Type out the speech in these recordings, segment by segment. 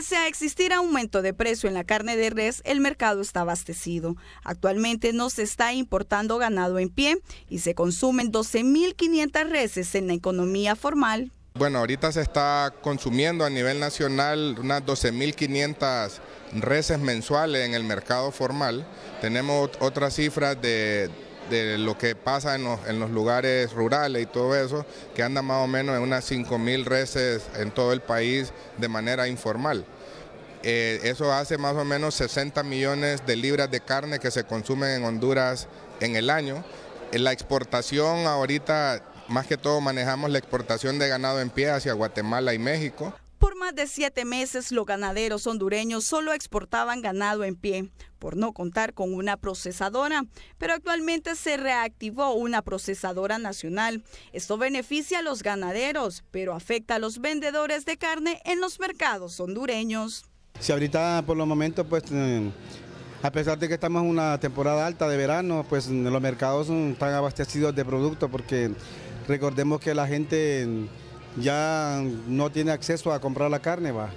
Pese a existir aumento de precio en la carne de res, el mercado está abastecido. Actualmente no se está importando ganado en pie y se consumen 12.500 reses en la economía formal. Bueno, ahorita se está consumiendo a nivel nacional unas 12.500 reses mensuales en el mercado formal. Tenemos otras cifras de de lo que pasa en los, lugares rurales y todo eso, que anda más o menos en unas 5.000 reces en todo el país de manera informal. Eh, eso hace más o menos 60 millones de libras de carne que se consumen en Honduras en el año. Eh, la exportación ahorita, más que todo manejamos la exportación de ganado en pie hacia Guatemala y México de siete meses los ganaderos hondureños solo exportaban ganado en pie, por no contar con una procesadora, pero actualmente se reactivó una procesadora nacional. Esto beneficia a los ganaderos, pero afecta a los vendedores de carne en los mercados hondureños. Si ahorita por los momentos, pues em, a pesar de que estamos en una temporada alta de verano, pues los mercados están abastecidos de productos porque recordemos que la gente em, ya no tiene acceso a comprar la carne, va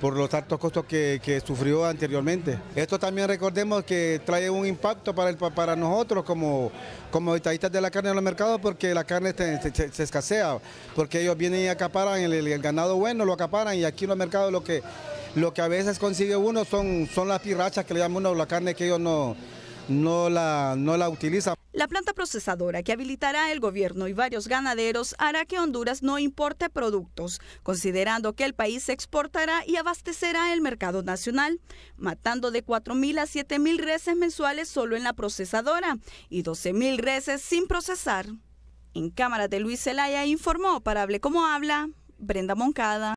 por los altos costos que, sufrió anteriormente. Esto también recordemos que trae un impacto para, para nosotros como, como de la carne en los mercados porque la carne se, escasea, porque ellos vienen y acaparan el, ganado bueno, lo acaparan y aquí en los mercados lo que, lo que a veces consigue uno son, son las pirrachas que le llaman uno la carne que ellos no no la, no la utiliza. La planta procesadora que habilitará el gobierno y varios ganaderos hará que Honduras no importe productos, considerando que el país exportará y abastecerá el mercado nacional, matando de 4.000 a 7.000 reses mensuales solo en la procesadora y 12.000 reses sin procesar. En cámara de Luis Zelaya informó para Hable Como Habla, Brenda Moncada.